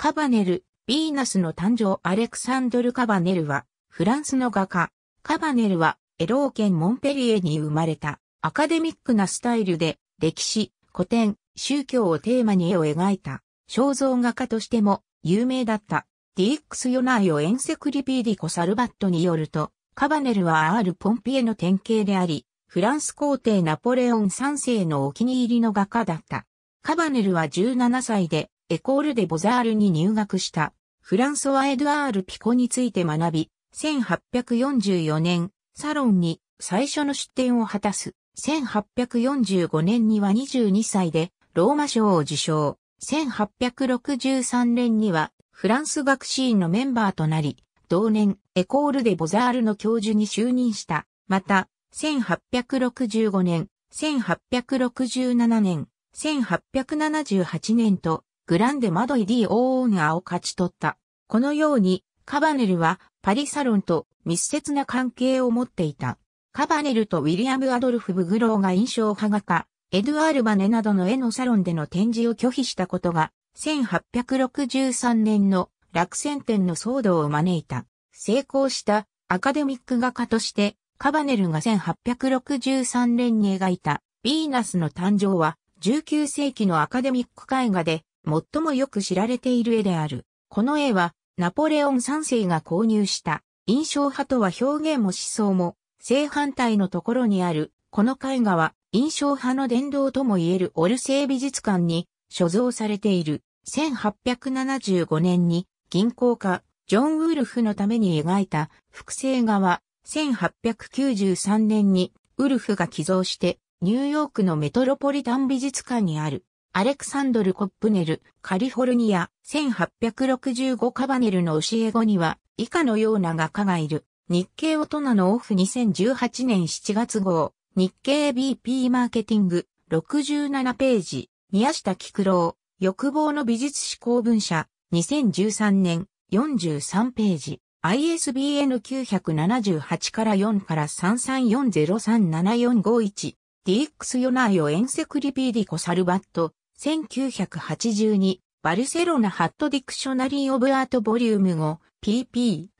カバネル、ヴィーナスの誕生アレクサンドル・カバネルは、フランスの画家。カバネルは、エロー県モンペリエに生まれた、アカデミックなスタイルで、歴史、古典、宗教をテーマに絵を描いた、肖像画家としても、有名だった。ディックス・ヨナイオ・エンセクリピーディコ・サルバットによると、カバネルはアール・ポンピエの典型であり、フランス皇帝ナポレオン3世のお気に入りの画家だった。カバネルは17歳でエコール・デ・ボザールに入学した、フランソワ・エドアール・ピコについて学び、1844年、サロンに最初の出展を果たす。1845年には22歳で、ローマ賞を受賞。1863年には、フランス学士院のメンバーとなり、同年、エコール・デ・ボザールの教授に就任した。また、1865年、1867年、1878年と、グランデ・マドイ・ディ・オーナーを勝ち取った。このように、カバネルはパリサロンと密接な関係を持っていた。カバネルとウィリアム・アドルフ・ブグローが印象派画家、エドゥアール・バネなどの絵のサロンでの展示を拒否したことが、1863年の落選展の騒動を招いた。成功したアカデミック画家として、カバネルが1863年に描いたヴィーナスの誕生は19世紀のアカデミック絵画で最もよく知られている絵である。この絵は、ナポレオン3世が購入した、印象派とは表現も思想も、正反対のところにある、この絵画は、印象派の殿堂とも言えるオルセー美術館に、所蔵されている。1875年に、銀行家、ジョン・ウルフのために描いた、複製画は、1893年に、ウルフが寄贈して、ニューヨークのメトロポリタン美術館にある。アレクサンドル・コップネル、カリフォルニア、1865カバネルの教え子には、以下のような画家がいる。日経大人のオフ2018年7月号、日経 BP マーケティング、67ページ、宮下菊郎、欲望の美術史公文社、2013年、43ページ、ISBN 978から4から33403745 1 DX ヨナイオエンセクリピーディコ・サルバット、1982、バルセロナハットディクショナリー・オブ・アート・ボリューム5、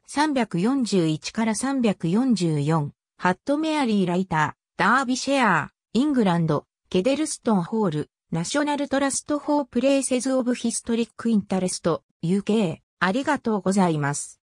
pp341 から344、ハット・メアリー・ライター、ダービシェアイングランド、ケデルストン・ホール、ナショナルトラスト・フォー・プレイセズ・オブ・ヒストリック・インタレスト、UK、ありがとうございます。